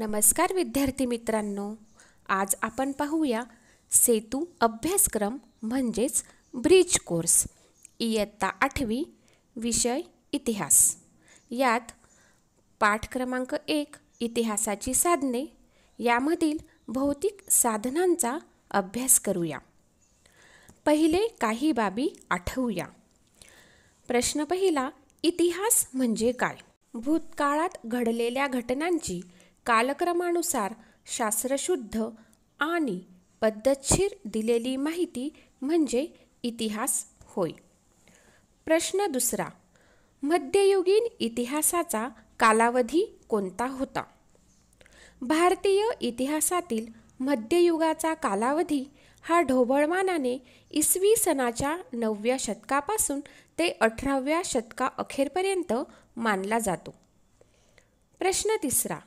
नमस्कार विद्यार्थी मित्रांनो आज आपण पाहूया सेतू अभ्यासक्रम म्हणजेच ब्रिज कोर्स इयत्ता आठवी विषय इतिहास यात पाठ क्रमांक एक इतिहासाची साधने यामधील भौतिक साधनांचा अभ्यास करूया पहिले काही बाबी आठवूया प्रश्न पहिला इतिहास म्हणजे काय भूतकाळात घडलेल्या घटनांची कालक्रमानुसार शास्त्रशुद्ध आणि पद्धतशीर दिलेली माहिती म्हणजे इतिहास होय प्रश्न दुसरा मध्ययुगीन इतिहासाचा कालावधी कोणता होता भारतीय इतिहासातील मध्ययुगाचा कालावधी हा ढोबळमानाने इसवी सणाच्या नवव्या शतकापासून ते अठराव्या शतका अखेरपर्यंत मानला जातो प्रश्न तिसरा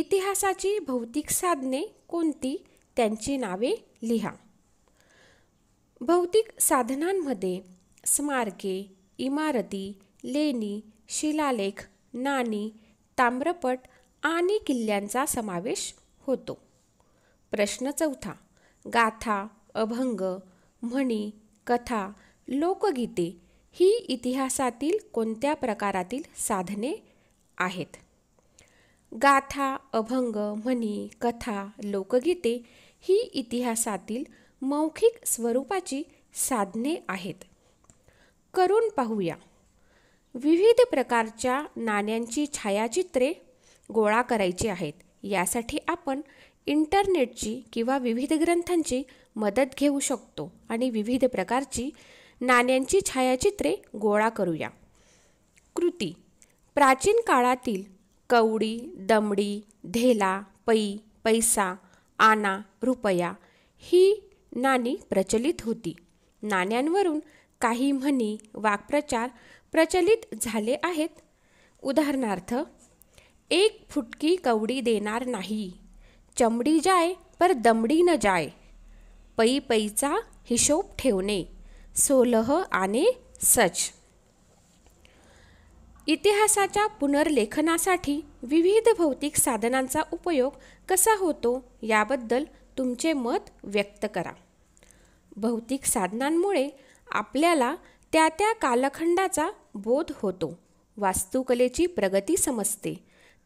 इतिहासाची भौतिक साधने कोणती त्यांची नावे लिहा भौतिक साधनांमध्ये स्मारके इमारती लेणी शिलालेख नाणी ताम्रपट आणि किल्ल्यांचा समावेश होतो प्रश्न चौथा गाथा अभंग म्हणी कथा लोकगीते ही इतिहासातील कोणत्या प्रकारातील साधने आहेत गाथा अभंग म्हणी कथा लोकगीते ही इतिहासातील मौखिक स्वरूपाची साधने आहेत करून पाहूया विविध प्रकारच्या नाण्यांची छायाचित्रे गोळा करायची आहेत यासाठी आपण इंटरनेटची किंवा विविध ग्रंथांची मदत घेऊ शकतो आणि विविध प्रकारची नाण्यांची छायाचित्रे गोळा करूया कृती प्राचीन काळातील कवडी दमडी धेला, पै पैसा आना रुपया ही नाणी प्रचलित होती नाण्यांवरून काही म्हणी वाक्प्रचार प्रचलित झाले आहेत उदाहरणार्थ एक फुटकी कवडी देणार नाही चमडी जाय पर दमडी न जाय पै पैचा हिशोब ठेवणे सोलह आणि सच इतिहासाच्या पुनर्लेखनासाठी विविध भौतिक साधनांचा उपयोग कसा होतो याबद्दल तुमचे मत व्यक्त करा भौतिक साधनांमुळे आपल्याला त्या त्या कालखंडाचा बोध होतो वास्तुकलेची प्रगती समजते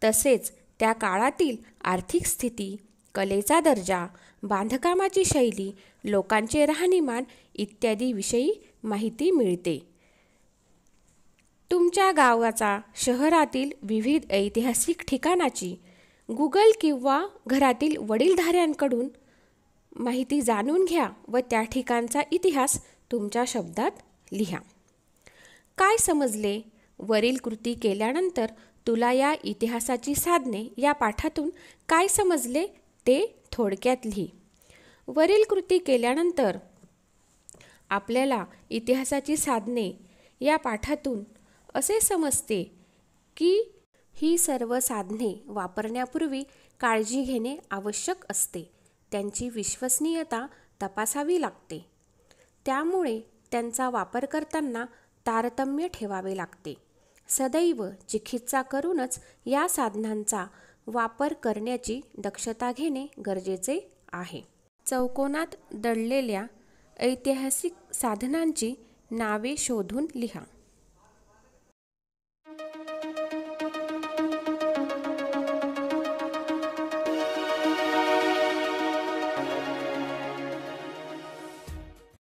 तसेच त्या काळातील आर्थिक स्थिती कलेचा दर्जा बांधकामाची शैली लोकांचे राहणीमान इत्यादीविषयी माहिती मिळते तुमच्या गावाचा शहरातील विविध ऐतिहासिक ठिकाणाची गुगल किंवा घरातील वडीलधाऱ्यांकडून माहिती जाणून घ्या व त्या ठिकाणचा इतिहास तुमच्या शब्दात लिहा काय समजले वरील कृती केल्यानंतर तुला या इतिहासाची साधने या पाठातून काय समजले ते थोडक्यात लिही वरील कृती केल्यानंतर आपल्याला इतिहासाची साधने या पाठातून असे समजते की ही सर्व साधने वापरण्यापूर्वी काळजी घेणे आवश्यक असते त्यांची विश्वसनीयता तपासावी लागते त्यामुळे त्यांचा वापर करताना तारतम्य ठेवावे लागते सदैव चिकित्सा करूनच या साधनांचा वापर करण्याची दक्षता घेणे गरजेचे आहे चौकोनात दडलेल्या ऐतिहासिक साधनांची नावे शोधून लिहा